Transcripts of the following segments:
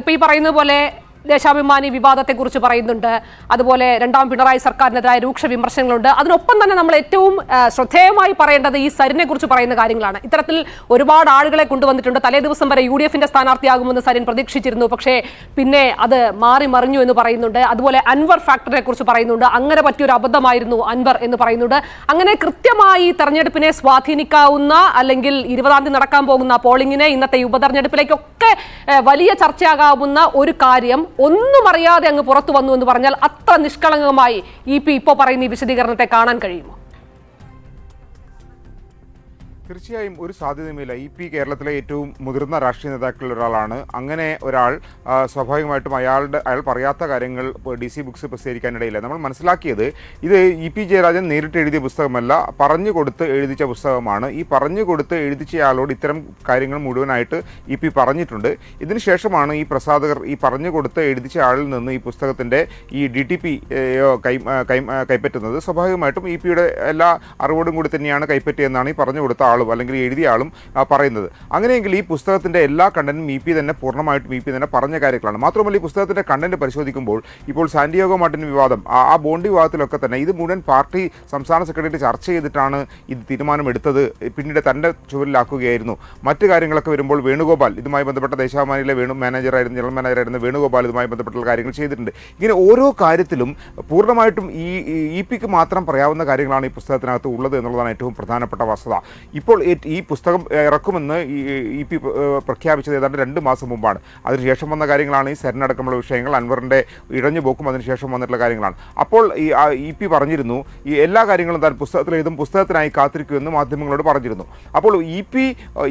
ഇപ്പോൾ ഈ പറയുന്നത് പോലെ ദേശാഭിമാനി വിവാദത്തെ കുറിച്ച് പറയുന്നുണ്ട് അതുപോലെ രണ്ടാം പിണറായി സർക്കാരിനെതിരായ രൂക്ഷ വിമർശനങ്ങളുണ്ട് അതിനൊപ്പം തന്നെ നമ്മൾ ഏറ്റവും ശ്രദ്ധേയമായി പറയേണ്ടത് ഈ സരിനെ കുറിച്ച് പറയുന്ന കാര്യങ്ങളാണ് ഇത്തരത്തിൽ ഒരുപാട് ആളുകളെ കൊണ്ടുവന്നിട്ടുണ്ട് തലേ ദിവസം വരെ യു ഡി എഫിന്റെ സ്ഥാനാർത്ഥിയാകുമെന്ന് സരിൻ പ്രതീക്ഷിച്ചിരുന്നു പക്ഷേ പിന്നെ അത് മാറി മറിഞ്ഞു എന്ന് പറയുന്നുണ്ട് അതുപോലെ അൻവർ ഫാക്ടറിനെ കുറിച്ച് പറയുന്നുണ്ട് അങ്ങനെ പറ്റിയൊരു അബദ്ധമായിരുന്നു അൻവർ എന്ന് പറയുന്നുണ്ട് അങ്ങനെ കൃത്യമായി തെരഞ്ഞെടുപ്പിനെ സ്വാധീനിക്കാവുന്ന അല്ലെങ്കിൽ ഇരുപതാം തീയതി നടക്കാൻ പോകുന്ന പോളിംഗിനെ ഇന്നത്തെ ഉപതെരഞ്ഞെടുപ്പിലേക്കൊക്കെ വലിയ ചർച്ചയാകാവുന്ന ഒരു കാര്യം ഒന്നും അറിയാതെ അങ്ങ് പുറത്തു വന്നു എന്ന് പറഞ്ഞാൽ അത്ര നിഷ്കളങ്കമായി ഇ പി ഇപ്പോൾ പറയുന്ന ഈ വിശദീകരണത്തെ കാണാൻ കഴിയുമോ തീർച്ചയായും ഒരു സാധ്യതയുമില്ല ഇ പി കേരളത്തിലെ ഏറ്റവും മുതിർന്ന രാഷ്ട്രീയ നേതാക്കളിൽ ഒരാളാണ് അങ്ങനെ ഒരാൾ സ്വാഭാവികമായിട്ടും അയാളുടെ അയാൾ പറയാത്ത കാര്യങ്ങൾ ഡി സി ബുക്സ് പ്രസിദ്ധീകരിക്കാനിടയില്ല നമ്മൾ മനസ്സിലാക്കിയത് ഇത് ഇ പി ജയരാജൻ നേരിട്ട് എഴുതിയ പുസ്തകമല്ല പറഞ്ഞു കൊടുത്ത് എഴുതിച്ച പുസ്തകമാണ് ഈ പറഞ്ഞു കൊടുത്ത് എഴുതിച്ചയാളോട് ഇത്തരം കാര്യങ്ങൾ മുഴുവനായിട്ട് ഇ പി പറഞ്ഞിട്ടുണ്ട് ഇതിനുശേഷമാണ് ഈ പ്രസാദകർ ഈ പറഞ്ഞു കൊടുത്ത് എഴുതിച്ച ആളിൽ നിന്ന് ഈ പുസ്തകത്തിൻ്റെ ഈ ഡി ടി പി കൈ കൈ കൈപ്പറ്റുന്നത് സ്വാഭാവികമായിട്ടും ഇ പിയുടെ എല്ലാ അറിവോടും കൂടി തന്നെയാണ് കൈപ്പറ്റിയെന്നാണ് ഈ പറഞ്ഞു കൊടുത്ത ആൾ ആളും അല്ലെങ്കിൽ എഴുതിയ ആളും പറയുന്നത് അങ്ങനെയെങ്കിൽ ഈ പുസ്തകത്തിൻ്റെ എല്ലാ കണ്ടൻറ്റും ഇ പി തന്നെ പൂർണ്ണമായിട്ടും ഇ e പി തന്നെ പറഞ്ഞ കാര്യങ്ങളാണ് മാത്രമല്ല ഈ പുസ്തകത്തിൻ്റെ കണ്ടൻറ്റ് പരിശോധിക്കുമ്പോൾ ഇപ്പോൾ സാന്റിയോഗോ മാർട്ടിൻ വിവാദം ആ ബോണ്ടി വിവാദത്തിലൊക്കെ തന്നെ ഇത് മുഴുവൻ പാർട്ടി സംസ്ഥാന സെക്രട്ടറി ചർച്ച ചെയ്തിട്ടാണ് ഇത് തീരുമാനമെടുത്തത് പിന്നീട് തൻ്റെ ചുവരിലാക്കുകയായിരുന്നു മറ്റ് കാര്യങ്ങളൊക്കെ വരുമ്പോൾ വേണുഗോപാൽ ഇതുമായി ബന്ധപ്പെട്ട ദേശാഭിമാനിയിലെ വേണു മാനേജറായിരുന്നു ജനറൽ മാനേജറായിരുന്ന വേണുഗോപാൽ ഇതുമായി ബന്ധപ്പെട്ട കാര്യങ്ങൾ ചെയ്തിട്ടുണ്ട് ഇങ്ങനെ ഓരോ കാര്യത്തിലും പൂർണ്ണമായിട്ടും ഈ ഇ പിക്ക് e മാത്രം പറയാവുന്ന കാര്യങ്ങളാണ് ഈ പുസ്തകത്തിനകത്ത് ഉള്ളത് എന്നുള്ളതാണ് ഏറ്റവും പ്രധാനപ്പെട്ട വസ്തുത ഇപ്പോൾ ഈ പുസ്തകം ഇറക്കുമെന്ന് ഇ പി പ്രഖ്യാപിച്ചത് ഏതാണ്ട് രണ്ട് മാസം മുമ്പാണ് അതിനുശേഷം വന്ന കാര്യങ്ങളാണ് ഈ സരനടക്കമുള്ള വിഷയങ്ങൾ അൻവറിൻ്റെ പോക്കും അതിനുശേഷം വന്നിട്ടുള്ള കാര്യങ്ങളാണ് അപ്പോൾ ഈ ഇ പി പറഞ്ഞിരുന്നു ഈ എല്ലാ കാര്യങ്ങളും താൻ പുസ്തകത്തിൽ എഴുതും പുസ്തകത്തിനായി കാത്തിരിക്കുമെന്ന് മാധ്യമങ്ങളോട് പറഞ്ഞിരുന്നു അപ്പോൾ ഇ പി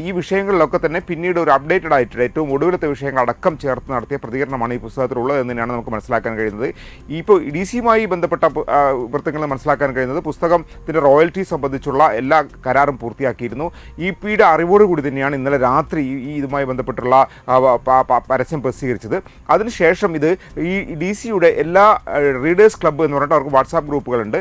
ഈ വിഷയങ്ങളിലൊക്കെ തന്നെ പിന്നീട് ഒരു അപ്ഡേറ്റഡ് ആയിട്ട് ഏറ്റവും ഒടുവിലത്തെ വിഷയങ്ങൾ അടക്കം ചേർത്ത് നടത്തിയ പ്രതികരണമാണ് ഈ പുസ്തകത്തിലുള്ളത് എന്ന് തന്നെയാണ് നമുക്ക് മനസ്സിലാക്കാൻ കഴിയുന്നത് ഇപ്പോൾ ഡി സിയുമായി ബന്ധപ്പെട്ട വൃത്തങ്ങൾ മനസ്സിലാക്കാൻ കഴിയുന്നത് പുസ്തകത്തിൻ്റെ റോയൽറ്റി സംബന്ധിച്ചുള്ള എല്ലാ കരാറും പൂർത്തിയാക്കി നടത്തിയിരുന്നു ഇ പിയുടെ അറിവോടുകൂടി തന്നെയാണ് ഇന്നലെ രാത്രി ഈ ഇതുമായി ബന്ധപ്പെട്ടുള്ള പരസ്യം പ്രസിദ്ധീകരിച്ചത് അതിനുശേഷം ഇത് ഈ ഡി സിയുടെ എല്ലാ റീഡേഴ്സ് ക്ലബ്ബ് എന്ന് പറഞ്ഞിട്ട് അവർക്ക് വാട്സാപ്പ് ഗ്രൂപ്പുകളുണ്ട്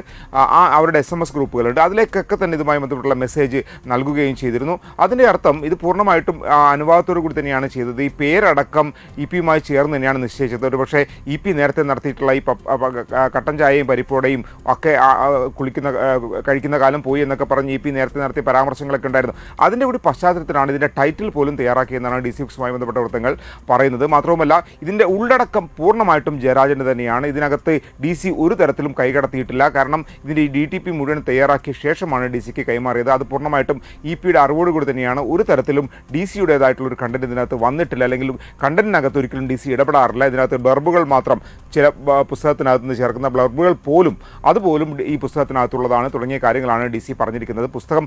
ആ അവരുടെ എസ് എം എസ് ഗ്രൂപ്പുകളുണ്ട് അതിലേക്കൊക്കെ തന്നെ ഇതുമായി ബന്ധപ്പെട്ടുള്ള മെസ്സേജ് നൽകുകയും ചെയ്തിരുന്നു അതിൻ്റെ അർത്ഥം ഇത് പൂർണ്ണമായിട്ടും അനുവാദത്തോടു കൂടി തന്നെയാണ് ചെയ്തത് ഈ പേരടക്കം ഇ പിയുമായി ചേർന്ന് തന്നെയാണ് നിശ്ചയിച്ചത് പക്ഷേ ഇ പി നേരത്തെ നടത്തിയിട്ടുള്ള ഈ കട്ടൻ ചായയും പരിപ്പോടയും ഒക്കെ കുളിക്കുന്ന കഴിക്കുന്ന കാലം പോയി എന്നൊക്കെ പറഞ്ഞ് ഇ പി നേരത്തെ നടത്തിയ പരാമർശങ്ങൾ കാര്യങ്ങളൊക്കെ ഉണ്ടായിരുന്നു അതിൻ്റെ കൂടി പശ്ചാത്തലത്തിലാണ് ഇതിൻ്റെ ടൈറ്റിൽ പോലും തയ്യാറാക്കിയെന്നാണ് ഡി സി ബുക്സുമായി ബന്ധപ്പെട്ട വൃത്തങ്ങൾ പറയുന്നത് മാത്രവുമല്ല ഇതിൻ്റെ ഉള്ളടക്കം പൂർണ്ണമായിട്ടും ജയരാജൻ്റെ തന്നെയാണ് ഇതിനകത്ത് ഡി സി ഒരു തരത്തിലും കൈകടത്തിയിട്ടില്ല കാരണം ഇതിൻ്റെ ഈ ഡി ടി പി മുഴുവൻ തയ്യാറാക്കിയ ശേഷമാണ് ഡി സിക്ക് കൈമാറിയത് അത് പൂർണ്ണമായിട്ടും ഇ e പിയുടെ അറിവോട് കൂടി തന്നെയാണ് ഒരു തരത്തിലും ഡി സിയുടേതായിട്ടുള്ള ഒരു കണ്ടന്റ് ഇതിനകത്ത് വന്നിട്ടില്ല അല്ലെങ്കിൽ കണ്ടന്റിനകത്ത് ഒരിക്കലും ഡി സി ഇടപെടാറില്ല ഇതിനകത്ത് ബർബുകൾ മാത്രം ചില പുസ്തകത്തിനകത്ത് നിന്ന് ചേർക്കുന്ന ബ്ലർബുകൾ പോലും അതുപോലും ഈ പുസ്തകത്തിനകത്തുള്ളതാണ് തുടങ്ങിയ കാര്യങ്ങളാണ് ഡി സി പറഞ്ഞിരിക്കുന്നത് പുസ്തകം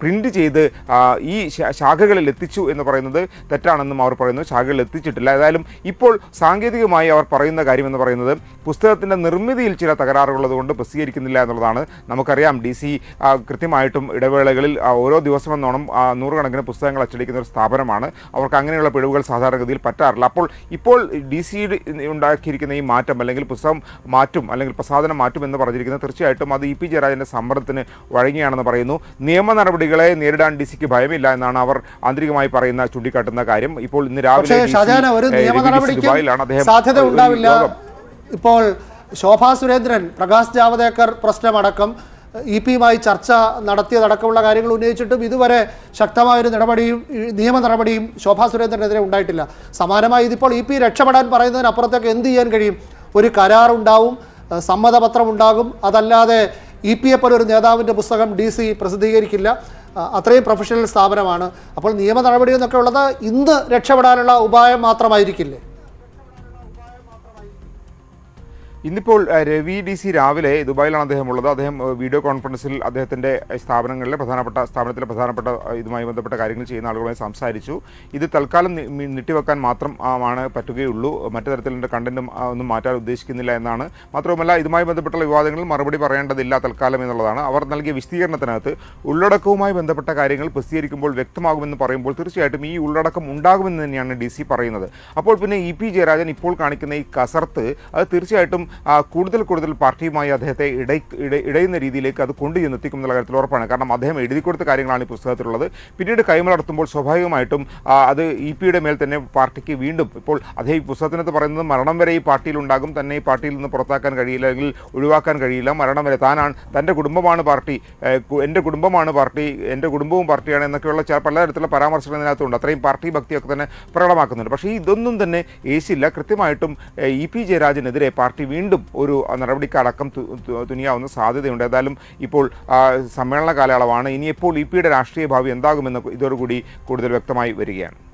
പ്രിൻ പ്രിന്റ് ചെയ്ത് ഈ ശാഖകളിൽ എത്തിച്ചു എന്ന് പറയുന്നത് തെറ്റാണെന്നും അവർ പറയുന്നു ശാഖകളിൽ എത്തിച്ചിട്ടില്ല ഏതായാലും ഇപ്പോൾ സാങ്കേതികമായി അവർ പറയുന്ന കാര്യം എന്ന് പറയുന്നത് പുസ്തകത്തിൻ്റെ നിർമ്മിതിയിൽ ചില തകരാറുള്ളതുകൊണ്ട് പ്രസിദ്ധീകരിക്കുന്നില്ല എന്നുള്ളതാണ് നമുക്കറിയാം ഡി സി കൃത്യമായിട്ടും ഇടവേളകളിൽ ഓരോ ദിവസം എന്നോണം നൂറുകണക്കിന് പുസ്തകങ്ങൾ അച്ചടിക്കുന്ന ഒരു സ്ഥാപനമാണ് അവർക്ക് അങ്ങനെയുള്ള പിഴവുകൾ സാധാരണഗതിയിൽ പറ്റാറില്ല അപ്പോൾ ഇപ്പോൾ ഡി സി ഉണ്ടാക്കിയിരിക്കുന്ന ഈ മാറ്റം അല്ലെങ്കിൽ പുസ്തകം മാറ്റും അല്ലെങ്കിൽ പ്രസാധനം മാറ്റും എന്ന് പറഞ്ഞിരിക്കുന്നത് തീർച്ചയായിട്ടും അത് ഇ പി ജയരാജൻ്റെ സമ്മർദ്ദത്തിന് വഴങ്ങിയാണെന്ന് പറയുന്നു നിയമ നടപടികൾ വെല്ലുവിളികളെ നേരിടാൻ ഡി സിക്ക് ഭയമില്ല എന്നാണ് അവർ ആന്തരികമായി പറയുന്ന ചൂണ്ടിക്കാട്ടുന്ന കാര്യം ഇപ്പോൾ ഇന്ന് രാവിലെ ദുബായിലാണ് അദ്ദേഹം ഇപ്പോൾ ശോഭാ സുരേന്ദ്രൻ പ്രകാശ് ജാവദേക്കർ പ്രശ്നമടക്കം ഇ പിയുമായി ചർച്ച നടത്തിയതടക്കമുള്ള കാര്യങ്ങൾ ഉന്നയിച്ചിട്ടും ഇതുവരെ ശക്തമായൊരു നടപടിയും നിയമ നടപടിയും ശോഭാ സുരേന്ദ്രനെതിരെ ഉണ്ടായിട്ടില്ല സമാനമായി ഇതിപ്പോൾ ഇ പി രക്ഷപ്പെടാൻ പറയുന്നതിനപ്പുറത്തേക്ക് എന്ത് ചെയ്യാൻ കഴിയും ഒരു കരാറുണ്ടാവും സമ്മതപത്രം ഉണ്ടാകും അതല്ലാതെ ഇ പി എ പോലെ ഒരു നേതാവിൻ്റെ പുസ്തകം ഡി സി പ്രസിദ്ധീകരിക്കില്ല അത്രയും പ്രൊഫഷണൽ സ്ഥാപനമാണ് അപ്പോൾ നിയമ നടപടി എന്നൊക്കെ ഉള്ളത് ഇന്ന് രക്ഷപ്പെടാനുള്ള ഉപായം മാത്രമായിരിക്കില്ലേ ഇന്നിപ്പോൾ രവി ഡി സി രാവിലെ ദുബായിലാണ് അദ്ദേഹം ഉള്ളത് അദ്ദേഹം വീഡിയോ കോൺഫറൻസിൽ അദ്ദേഹത്തിൻ്റെ സ്ഥാപനങ്ങളിലെ പ്രധാനപ്പെട്ട സ്ഥാപനത്തിലെ പ്രധാനപ്പെട്ട ഇതുമായി ബന്ധപ്പെട്ട കാര്യങ്ങൾ ചെയ്യുന്ന ആളുകളുമായി സംസാരിച്ചു ഇത് തൽക്കാലം നീട്ടിവെക്കാൻ മാത്രം ആണ് പറ്റുകയുള്ളൂ മറ്റു തരത്തിലുള്ള കണ്ടന്റും ഒന്നും മാറ്റാൻ ഉദ്ദേശിക്കുന്നില്ല എന്നാണ് മാത്രവുമല്ല ഇതുമായി ബന്ധപ്പെട്ടുള്ള വിവാദങ്ങൾ മറുപടി പറയേണ്ടതില്ല തൽക്കാലം എന്നുള്ളതാണ് അവർ നൽകിയ വിശദീകരണത്തിനകത്ത് ഉള്ളടക്കവുമായി ബന്ധപ്പെട്ട കാര്യങ്ങൾ പ്രസിദ്ധീകരിക്കുമ്പോൾ വ്യക്തമാകുമെന്ന് പറയുമ്പോൾ തീർച്ചയായിട്ടും ഈ ഉള്ളടക്കം ഉണ്ടാകുമെന്ന് തന്നെയാണ് ഡി സി പറയുന്നത് അപ്പോൾ പിന്നെ ഇ പി ജയരാജൻ ഇപ്പോൾ കാണിക്കുന്ന ഈ കസർത്ത് അത് തീർച്ചയായിട്ടും കൂടുതൽ കൂടുതൽ പാർട്ടിയുമായി അദ്ദേഹത്തെ ഇടയുന്ന രീതിയിലേക്ക് അത് കൊണ്ടുചെന്ന് എത്തിക്കും എന്നുള്ള കാര്യത്തിൽ ഉറപ്പാണ് കാരണം അദ്ദേഹം എഴുതി കൊടുത്ത കാര്യങ്ങളാണ് ഈ പുസ്തകത്തിലുള്ളത് പിന്നീട് കൈമലർത്തുമ്പോൾ സ്വാഭാവികമായിട്ടും അത് ഇ പിയുടെ മേൽ തന്നെ പാർട്ടിക്ക് വീണ്ടും ഇപ്പോൾ അദ്ദേഹം ഈ പുസ്തകത്തിനകത്ത് പറയുന്നത് മരണം വരെ ഈ പാർട്ടിയിൽ ഉണ്ടാകും തന്നെ ഈ പാർട്ടിയിൽ നിന്ന് പുറത്താക്കാൻ കഴിയില്ല അല്ലെങ്കിൽ ഒഴിവാക്കാൻ കഴിയില്ല മരണം വരെ താനാണ് തൻ്റെ കുടുംബമാണ് പാർട്ടി എൻ്റെ കുടുംബമാണ് പാർട്ടി എൻ്റെ കുടുംബവും പാർട്ടിയാണ് എന്നൊക്കെയുള്ള പലതരത്തിലുള്ള പരാമർശങ്ങൾ ഇതിനകത്തുണ്ട് അത്രയും പാർട്ടി ഭക്തിയൊക്കെ തന്നെ പ്രകടമാക്കുന്നുണ്ട് പക്ഷേ ഇതൊന്നും തന്നെ ഏശില്ല കൃത്യമായിട്ടും ഇ പി ജയരാജനെതിരെ പാർട്ടി വീണ്ടും വീണ്ടും ഒരു നടപടിക്കടക്കം തുനിയാവുന്ന സാധ്യതയുണ്ട് ഏതായാലും ഇപ്പോൾ സമ്മേളന കാലയളവാണ് ഇനി എപ്പോൾ ഇ പിയുടെ രാഷ്ട്രീയ ഭാവി എന്താകുമെന്ന് ഇതോടുകൂടി കൂടുതൽ വ്യക്തമായി വരികയാണ്